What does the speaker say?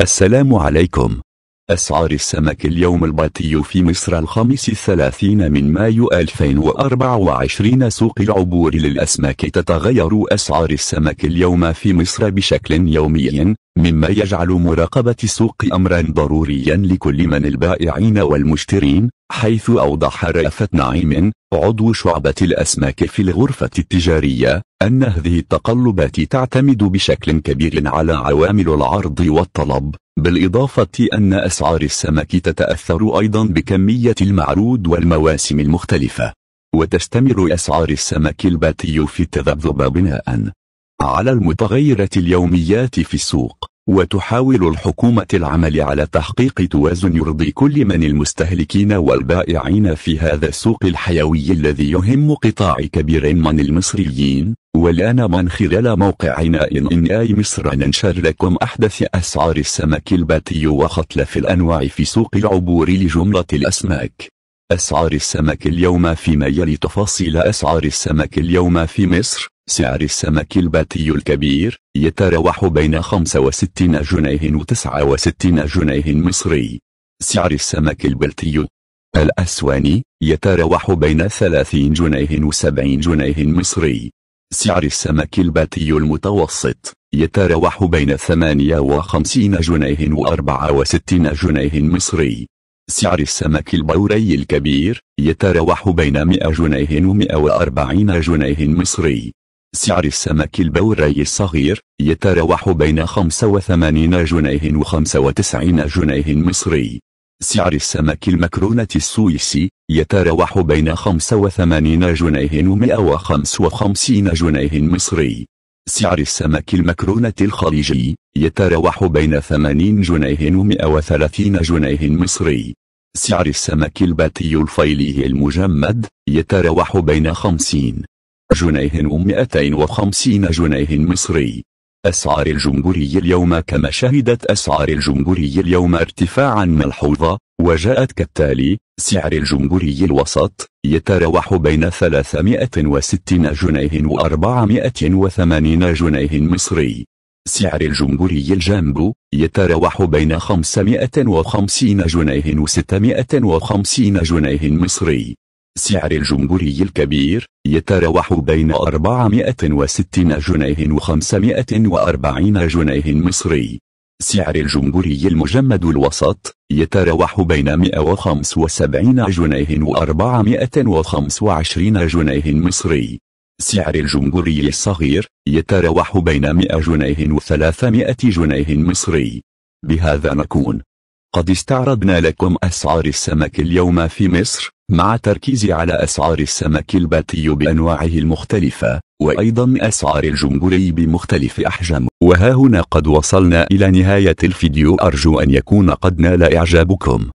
السلام عليكم أسعار السمك اليوم الباتي في مصر الخامس الثلاثين من مايو 2024 سوق العبور للأسماك تتغير أسعار السمك اليوم في مصر بشكل يومي مما يجعل مراقبة السوق أمرا ضروريا لكل من البائعين والمشترين حيث أوضح رأفت نعيم عضو شعبة الأسماك في الغرفة التجارية أن هذه التقلبات تعتمد بشكل كبير على عوامل العرض والطلب بالإضافة أن أسعار السمك تتأثر أيضا بكمية المعروض والمواسم المختلفة وتستمر أسعار السمك الباتي في التذبذب بناء على المتغيرات اليوميات في السوق وتحاول الحكومة العمل على تحقيق توازن يرضي كل من المستهلكين والبائعين في هذا السوق الحيوي الذي يهم قطاع كبير من المصريين والآن من خلال موقعنا إن إن آي مصر ننشر لكم أحدث أسعار السمك الباتي وخطلف الأنواع في سوق العبور لجملة الأسماك أسعار السمك اليوم فيما يلي تفاصيل أسعار السمك اليوم في مصر سعر السمك الباتي الكبير يتراوح بين 65 جنيه و69 جنيه مصري سعر السمك البلتي الأسواني يتراوح بين 30 جنيه و70 جنيه مصري سعر السمك الباتي المتوسط يتراوح بين 58 جنيه و64 جنيه مصري سعر السمك البوري الكبير يتراوح بين 100 جنيه و140 جنيه مصري سعر السمك البوري الصغير يتراوح بين 85 جنيه و 95 جنيه مصري سعر السمك المكرونة السويسي يتراوح بين 85 جنيه و 155 جنيه مصري سعر السمك المكرونة الخليجي يتراوح بين 80 جنيه و 130 جنيه مصري سعر السمك الباتي الفيلي المجمد يتراوح بين 50 جنيه و 250 جنيه مصري أسعار الجمبري اليوم كما شهدت أسعار الجمبري اليوم ارتفاعا ملحوظا وجاءت كالتالي سعر الجمبري الوسط يتراوح بين 360 جنيه و480 جنيه مصري سعر الجمبري الجامبو يتراوح بين 550 جنيه و650 جنيه مصري سعر الجمهوري الكبير يتراوح بين 460 جنيه و540 جنيه مصري سعر الجمهوري المجمد الوسط يتراوح بين 175 جنيه و425 جنيه مصري سعر الجمهوري الصغير يتراوح بين 100 جنيه و300 جنيه مصري بهذا نكون قد استعرضنا لكم أسعار السمك اليوم في مصر مع تركيز على أسعار السمك الباتي بأنواعه المختلفة وأيضا أسعار الجمبري بمختلف أحجام وها هنا قد وصلنا إلى نهاية الفيديو أرجو أن يكون قد نال إعجابكم